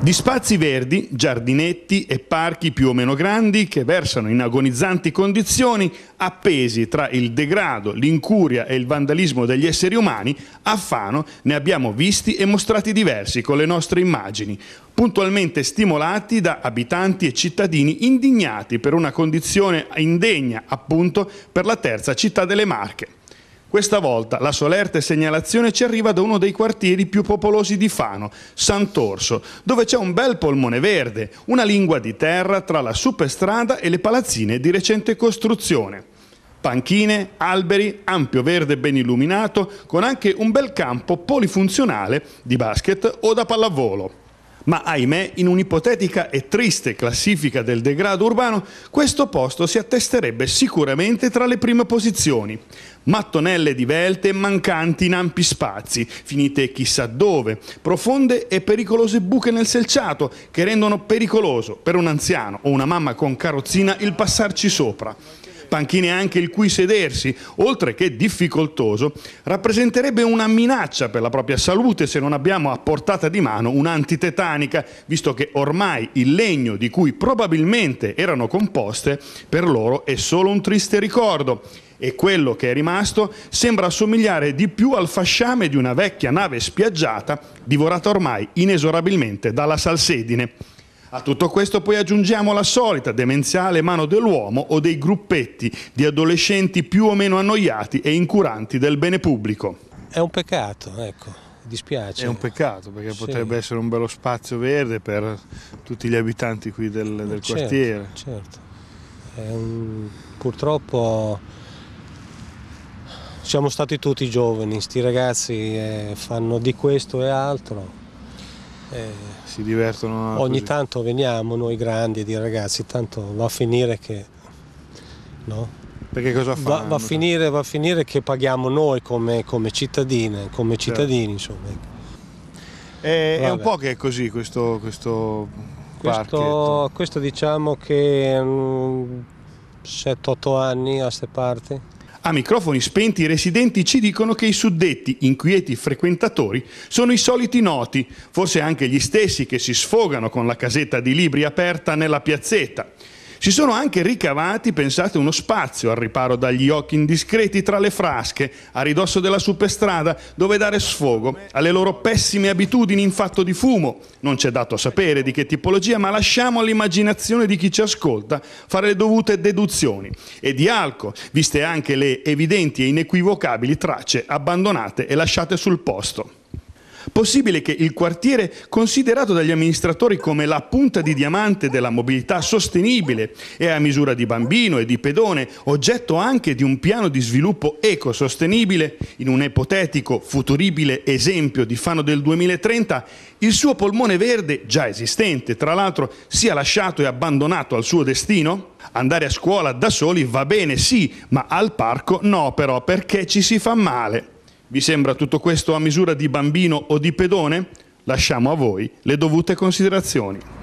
Di spazi verdi, giardinetti e parchi più o meno grandi che versano in agonizzanti condizioni, appesi tra il degrado, l'incuria e il vandalismo degli esseri umani, a Fano ne abbiamo visti e mostrati diversi con le nostre immagini, puntualmente stimolati da abitanti e cittadini indignati per una condizione indegna, appunto, per la terza città delle Marche. Questa volta la solerte segnalazione ci arriva da uno dei quartieri più popolosi di Fano, Sant'Orso, dove c'è un bel polmone verde, una lingua di terra tra la superstrada e le palazzine di recente costruzione. Panchine, alberi, ampio verde ben illuminato, con anche un bel campo polifunzionale di basket o da pallavolo ma ahimè in un'ipotetica e triste classifica del degrado urbano questo posto si attesterebbe sicuramente tra le prime posizioni. Mattonelle divelte mancanti in ampi spazi, finite chissà dove, profonde e pericolose buche nel selciato che rendono pericoloso per un anziano o una mamma con carrozzina il passarci sopra panchine anche il cui sedersi, oltre che difficoltoso, rappresenterebbe una minaccia per la propria salute se non abbiamo a portata di mano un'antitetanica, visto che ormai il legno di cui probabilmente erano composte per loro è solo un triste ricordo e quello che è rimasto sembra assomigliare di più al fasciame di una vecchia nave spiaggiata divorata ormai inesorabilmente dalla salsedine. A tutto questo poi aggiungiamo la solita demenziale mano dell'uomo o dei gruppetti di adolescenti più o meno annoiati e incuranti del bene pubblico. È un peccato, ecco dispiace. È un peccato perché sì. potrebbe essere un bello spazio verde per tutti gli abitanti qui del, del certo, quartiere. Certo, un, purtroppo siamo stati tutti giovani, sti ragazzi eh, fanno di questo e altro. Eh, si divertono. Ogni così. tanto veniamo noi grandi e dire ragazzi, tanto va a finire che... No? Perché cosa fa? Va, va, a finire, va, a finire, che paghiamo noi come, come cittadine, come certo. cittadini insomma. Ecco. È, è, un po' che è così questo, questo, questo, questo diciamo che 7-8 mm, anni a ste parti. A microfoni spenti i residenti ci dicono che i suddetti inquieti frequentatori sono i soliti noti, forse anche gli stessi che si sfogano con la casetta di libri aperta nella piazzetta. Si sono anche ricavati, pensate, uno spazio al riparo dagli occhi indiscreti tra le frasche, a ridosso della superstrada, dove dare sfogo alle loro pessime abitudini in fatto di fumo. Non c'è dato a sapere di che tipologia, ma lasciamo all'immaginazione di chi ci ascolta fare le dovute deduzioni. E di alcol, viste anche le evidenti e inequivocabili tracce abbandonate e lasciate sul posto. Possibile che il quartiere, considerato dagli amministratori come la punta di diamante della mobilità sostenibile e a misura di bambino e di pedone, oggetto anche di un piano di sviluppo ecosostenibile, in un ipotetico, futuribile esempio di Fano del 2030, il suo polmone verde, già esistente tra l'altro, sia lasciato e abbandonato al suo destino? Andare a scuola da soli va bene sì, ma al parco no però perché ci si fa male. Vi sembra tutto questo a misura di bambino o di pedone? Lasciamo a voi le dovute considerazioni.